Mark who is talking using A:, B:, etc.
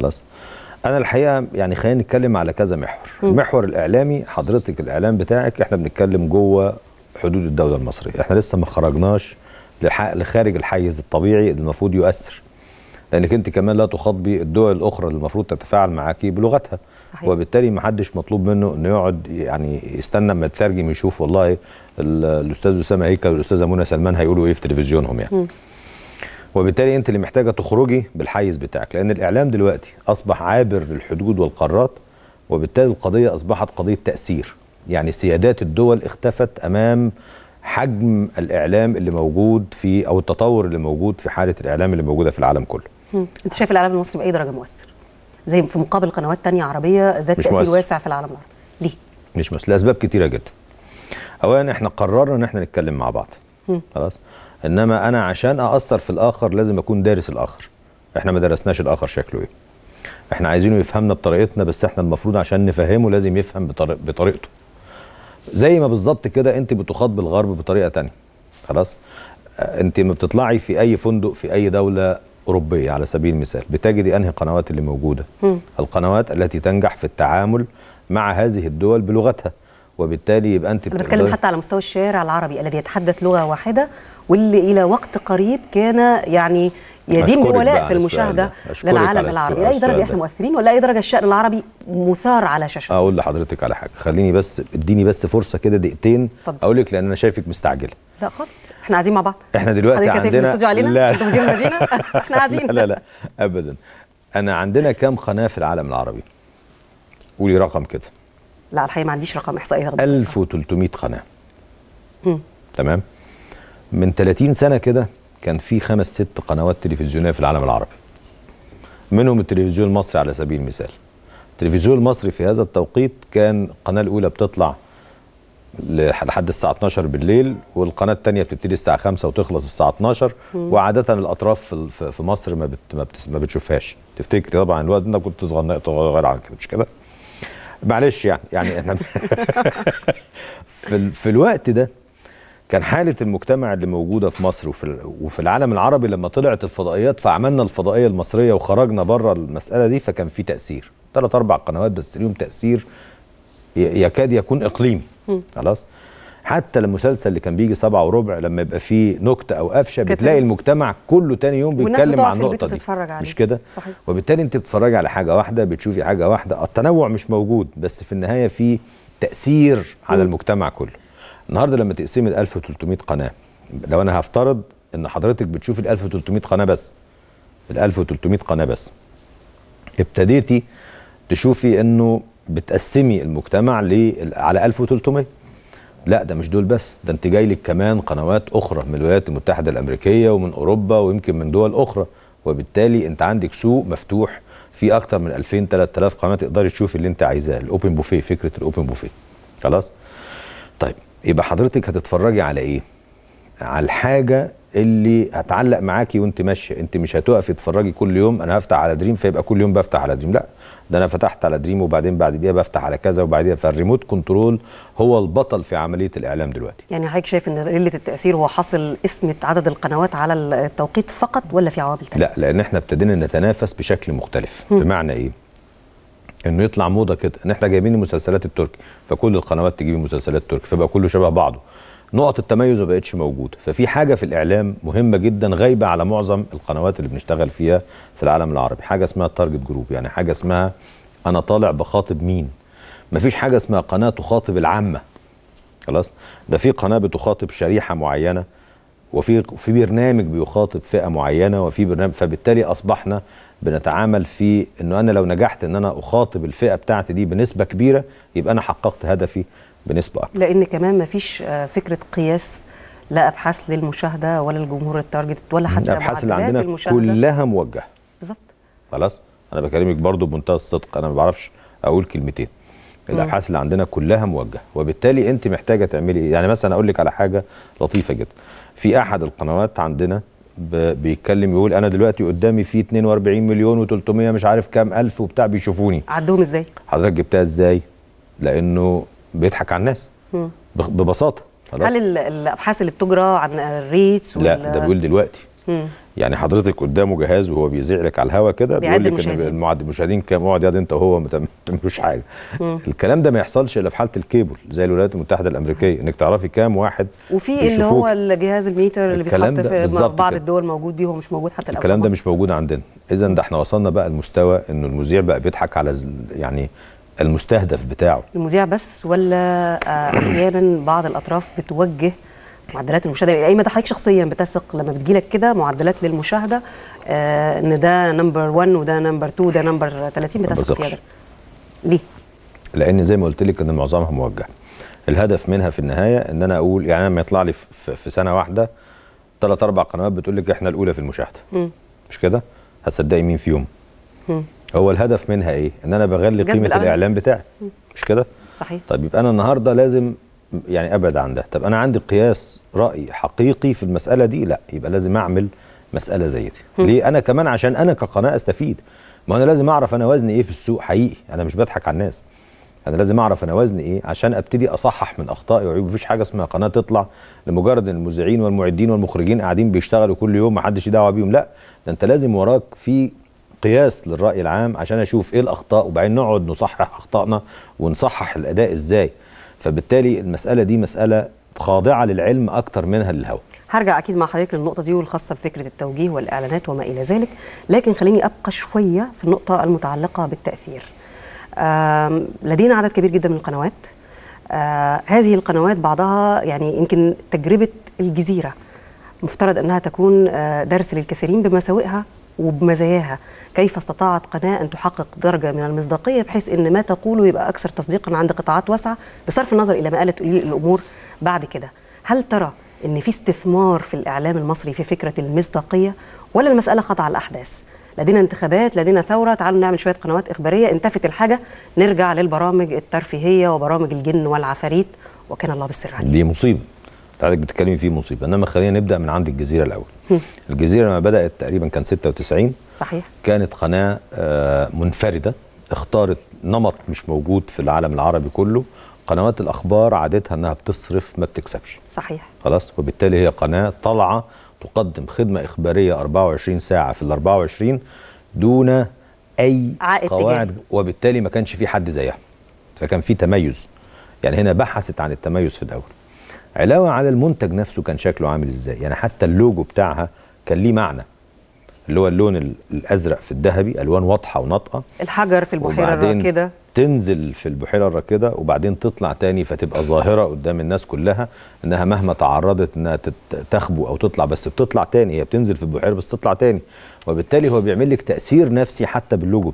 A: خلاص انا الحقيقه يعني خلينا نتكلم على كذا محور المحور الاعلامي حضرتك الاعلام بتاعك احنا بنتكلم جوه حدود الدوله المصريه احنا لسه ما خرجناش لخارج الحيز الطبيعي اللي المفروض يؤثر لانك انت كمان لا تخاطبي الدول الاخرى اللي المفروض تتفاعل معاكي بلغتها صحيح. وبالتالي ما حدش مطلوب منه انه يقعد يعني يستنى اما يترجم يشوف والله الاستاذ اسامه هيكل والاستاذه منى سلمان هيقولوا ايه في تلفزيونهم يعني م. وبالتالي انت اللي محتاجه تخرجي بالحيز بتاعك لان الاعلام دلوقتي اصبح عابر للحدود والقارات وبالتالي القضيه اصبحت قضيه تاثير يعني سيادات الدول اختفت امام حجم الاعلام اللي موجود في او التطور اللي موجود في حاله الاعلام اللي موجوده في العالم كله
B: انت شايف الاعلام المصري باي درجه مؤثر زي في مقابل قنوات تانية عربيه ذات تاثير واسع في العالم العربي ليه
A: مش مؤثر لاسباب كتيره جدا اولا احنا قررنا ان احنا نتكلم مع بعض خلاص انما انا عشان اثر في الاخر لازم اكون دارس الاخر احنا ما درسناش الاخر شكله ايه احنا عايزينه يفهمنا بطريقتنا بس احنا المفروض عشان نفهمه لازم يفهم بطريق بطريقته زي ما بالظبط كده انت بتخاطب بالغرب بطريقه تانية خلاص آه، انت ما بتطلعي في اي فندق في اي دوله اوروبيه على سبيل المثال بتجدي انهي القنوات اللي موجوده م. القنوات التي تنجح في التعامل مع هذه الدول بلغتها وبالتالي يبقى انت بتتكلم بتكلم حتى
B: على مستوى الشارع العربي الذي يتحدث لغه واحده واللي الى وقت قريب كان يعني يديم الولاء في المشاهده للعالم العربي لاي درجه احنا مؤثرين ولا اي درجه الشان العربي مثار على شاشه
A: اقول لحضرتك على حاجه خليني بس اديني بس فرصه كده دقيقتين اقول لك لان انا شايفك مستعجله
B: لا خالص احنا قاعدين مع بعض احنا دلوقتي عندنا في علينا لا لا مدير احنا قاعدين لا
A: لا ابدا انا عندنا كام قناه في العالم العربي قولي رقم كده
B: لا الحقيقه ما عنديش رقم احصائي
A: 1300 قناه مم. تمام من 30 سنه كده كان في خمس ست قنوات تلفزيونيه في العالم العربي منهم التلفزيون المصري على سبيل المثال التلفزيون المصري في هذا التوقيت كان القناه الاولى بتطلع لحد الساعه 12 بالليل والقناه الثانيه بتبتدي الساعه 5 وتخلص الساعه 12 مم. وعاده الاطراف في مصر ما بتشوفهاش تفتكر طبعا الوقت ده كنت صغير عن كده مش كده معلش يعني يعني احنا في, في الوقت ده كان حالة المجتمع اللي موجودة في مصر وفي, وفي العالم العربي لما طلعت الفضائيات فعملنا الفضائية المصرية وخرجنا بره المسألة دي فكان في تأثير ثلاث أربع قنوات بس ليهم تأثير يكاد يكون إقليمي خلاص حتى المسلسل اللي كان بيجي سبعة وربع لما يبقى فيه نكته او قفشه بتلاقي المجتمع كله تاني يوم بيتكلم عن النقطه دي مش كده وبالتالي انت بتتفرجي على حاجه واحده بتشوفي حاجه واحده التنوع مش موجود بس في النهايه في تاثير على المجتمع كله النهارده لما تقسم ال 1300 قناه لو انا هفترض ان حضرتك بتشوف ال 1300 قناه بس ال 1300 قناه بس ابتديتي تشوفي انه بتقسمي المجتمع على 1300 لا ده مش دول بس ده انت جاي لك كمان قنوات اخرى من الولايات المتحده الامريكيه ومن اوروبا ويمكن من دول اخرى وبالتالي انت عندك سوق مفتوح في اكتر من 2000 3000 قناه تقدري تشوفي اللي انت عايزاه الاوبن بوفيه فكره الاوبن بوفيه خلاص طيب يبقى حضرتك هتتفرجي على ايه على الحاجه اللي هتعلق معاكي وانت ماشيه انت مش هتقفي تتفرجي كل يوم انا هفتح على دريم فيبقى كل يوم بفتح على دريم لا ده انا فتحت على دريم وبعدين بعد دقيقه بفتح على كذا وبعدين فالريموت كنترول هو البطل في عمليه الاعلام دلوقتي
B: يعني حضرتك شايف ان قله التاثير هو حصل اسمه عدد القنوات على التوقيت فقط ولا في عوامل
A: ثانيه لا لان احنا ابتدينا نتنافس بشكل مختلف م. بمعنى ايه انه يطلع موضه كده ان احنا جايبين المسلسلات التركي فكل القنوات تجيب المسلسلات التركي فبقى كله شبه بعضه نقط التميز ما بقتش موجوده ففي حاجه في الاعلام مهمه جدا غايبه على معظم القنوات اللي بنشتغل فيها في العالم العربي حاجه اسمها التارجت جروب يعني حاجه اسمها انا طالع بخاطب مين مفيش حاجه اسمها قناه تخاطب العامه خلاص ده في قناه بتخاطب شريحه معينه وفي في برنامج بيخاطب فئه معينه وفي برنامج فبالتالي اصبحنا بنتعامل في انه انا لو نجحت ان انا اخاطب الفئه بتاعتي دي بنسبه كبيره يبقى انا حققت هدفي بنسبه اكبر لان
B: كمان ما فيش آه، فكره قياس لا ابحاث للمشاهده ولا الجمهور التارجت ولا حتى الابحاث اللي عندنا كلها موجهه بالظبط
A: خلاص انا بكلمك برضو بمنتهى الصدق انا ما بعرفش اقول كلمتين الابحاث اللي عندنا كلها موجهه وبالتالي انت محتاجه تعملي يعني مثلا اقول لك على حاجه لطيفه جدا في احد القنوات عندنا بيتكلم يقول انا دلوقتي قدامي في 42 مليون و300 مش عارف كام الف وبتاع بيشوفوني عدهم ازاي حضرتك جبتها ازاي لانه بيضحك على الناس ببساطه خلاص. هل
B: الابحاث اللي بتجرى عن الريتس لا ده بيقول
A: دلوقتي مم. يعني حضرتك قدامه جهاز وهو بيذيع لك على الهواء كده بيقول لك ان المعد المشاهدين كام معدد انت وهو ما تعملوش حاجه مم. الكلام ده ما يحصلش الا في حاله الكيبل زي الولايات المتحده الامريكيه صح. انك تعرفي كام واحد وفي اللي هو
B: الجهاز الميتر اللي بيتحط في بعض الدول موجود بيه مش موجود حتى الكلام ده
A: مش موجود عندنا اذا ده احنا وصلنا بقى لمستوى انه المذيع بقى بيضحك على يعني المستهدف بتاعه
B: المذيع بس ولا آه، احيانا بعض الاطراف بتوجه معدلات المشاهده يعني اي مدى حضرتك شخصيا بتثق لما بتجيلك كده معدلات للمشاهده آه، ان ده نمبر 1 وده نمبر 2 وده نمبر 30 بتثق فيها
A: ليه؟ لان زي ما قلت لك ان معظمها موجه الهدف منها في النهايه ان انا اقول يعني لما يطلع لي في سنه واحده ثلاث اربع قنوات بتقول لك احنا الاولى في المشاهده م. مش كده؟ هتصدقي مين فيهم؟ م. هو الهدف منها ايه؟ ان انا بغلي قيمه الاعلام بتاعي مش كده؟ صحيح طيب يبقى انا النهارده لازم يعني ابعد عن ده، طب انا عندي قياس راي حقيقي في المساله دي؟ لا يبقى لازم اعمل مساله زي دي، م. ليه؟ انا كمان عشان انا كقناه استفيد، ما انا لازم اعرف انا وزني ايه في السوق حقيقي، انا مش بضحك على الناس. انا لازم اعرف انا وزني ايه عشان ابتدي اصحح من اخطائي وعيوبي مفيش حاجه اسمها قناه تطلع لمجرد ان المذيعين والمعدين والمخرجين قاعدين بيشتغلوا كل يوم ما حدش دعوه بيهم لا ده انت لازم وراك في قياس للراي العام عشان اشوف ايه الاخطاء وبعدين نقعد نصحح اخطائنا ونصحح الاداء ازاي فبالتالي المساله دي مساله خاضعه للعلم اكتر منها للهوى
B: هرجع اكيد مع حضرتك للنقطه دي والخاصه بفكره التوجيه والاعلانات وما الى ذلك لكن خليني ابقى شويه في النقطه المتعلقه بالتاثير لدينا عدد كبير جدا من القنوات آه، هذه القنوات بعضها يعني يمكن تجربه الجزيره مفترض انها تكون آه، درس للكثيرين بمساوئها وبمزاياها كيف استطاعت قناة أن تحقق درجة من المصداقية بحيث أن ما تقوله يبقى أكثر تصديقا عند قطاعات واسعة بصرف النظر إلى ما قالت الأمور بعد كده هل ترى أن في استثمار في الإعلام المصري في فكرة المصداقية ولا المسألة خضع الأحداث لدينا انتخابات لدينا ثورة تعالوا نعمل شوية قنوات إخبارية انتفت الحاجة نرجع للبرامج الترفيهية وبرامج الجن والعفاريت وكان الله بالسر عليك
A: دي مصيبة حضرتك بتتكلمي فيه مصيبه انما خلينا نبدا من عند الجزيره الاول الجزيره لما بدات تقريبا كان 96 صحيح كانت قناه آه، منفرده اختارت نمط مش موجود في العالم العربي كله قنوات الاخبار عادتها انها بتصرف ما بتكسبش صحيح خلاص وبالتالي هي قناه طالعه تقدم خدمه اخباريه 24 ساعه في ال 24 دون اي عائد قواعد تجاري. وبالتالي ما كانش في حد زيها فكان في تميز يعني هنا بحثت عن التميز في الاول علاوه على المنتج نفسه كان شكله عامل ازاي يعني حتى اللوجو بتاعها كان ليه معنى اللي هو اللون الازرق في الذهبي الوان واضحه وناطقه
B: الحجر في البحيره الراكده
A: تنزل في البحيره الراكده وبعدين تطلع تاني فتبقى ظاهره قدام الناس كلها انها مهما تعرضت انها تخبو او تطلع بس بتطلع تاني هي بتنزل في البحيره بس تطلع تاني وبالتالي هو بيعمل لك تاثير نفسي حتى باللوجو